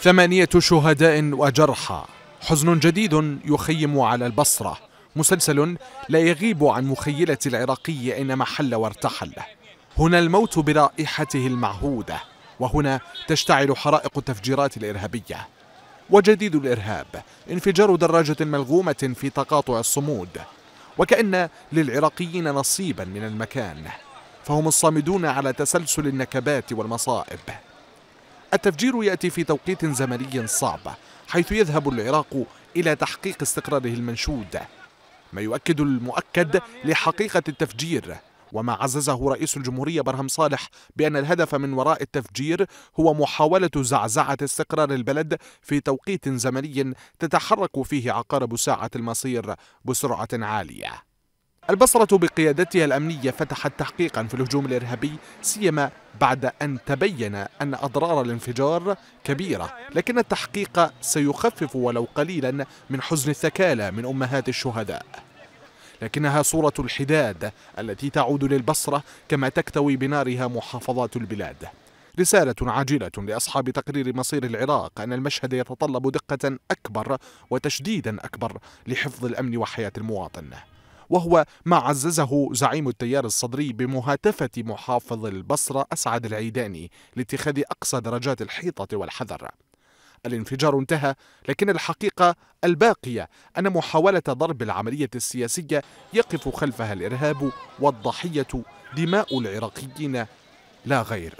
ثمانية شهداء وجرحى حزن جديد يخيم على البصرة مسلسل لا يغيب عن مخيلة العراقي أينما حل وارتحل هنا الموت برائحته المعهودة وهنا تشتعل حرائق التفجيرات الإرهابية وجديد الإرهاب انفجار دراجة ملغومة في تقاطع الصمود وكأن للعراقيين نصيبا من المكان فهم الصامدون على تسلسل النكبات والمصائب التفجير يأتي في توقيت زمني صعب حيث يذهب العراق إلى تحقيق استقراره المنشود ما يؤكد المؤكد لحقيقة التفجير وما عززه رئيس الجمهورية برهم صالح بأن الهدف من وراء التفجير هو محاولة زعزعة استقرار البلد في توقيت زمني تتحرك فيه عقارب ساعة المصير بسرعة عالية البصرة بقيادتها الأمنية فتحت تحقيقا في الهجوم الإرهابي سيما بعد أن تبين أن أضرار الانفجار كبيرة لكن التحقيق سيخفف ولو قليلا من حزن الثكالى من أمهات الشهداء لكنها صورة الحداد التي تعود للبصرة كما تكتوي بنارها محافظات البلاد رسالة عاجلة لأصحاب تقرير مصير العراق أن المشهد يتطلب دقة أكبر وتشديدا أكبر لحفظ الأمن وحياة المواطن وهو ما عززه زعيم التيار الصدري بمهاتفة محافظ البصرة أسعد العيداني لاتخاذ أقصى درجات الحيطة والحذر الانفجار انتهى لكن الحقيقة الباقية أن محاولة ضرب العملية السياسية يقف خلفها الإرهاب والضحية دماء العراقيين لا غير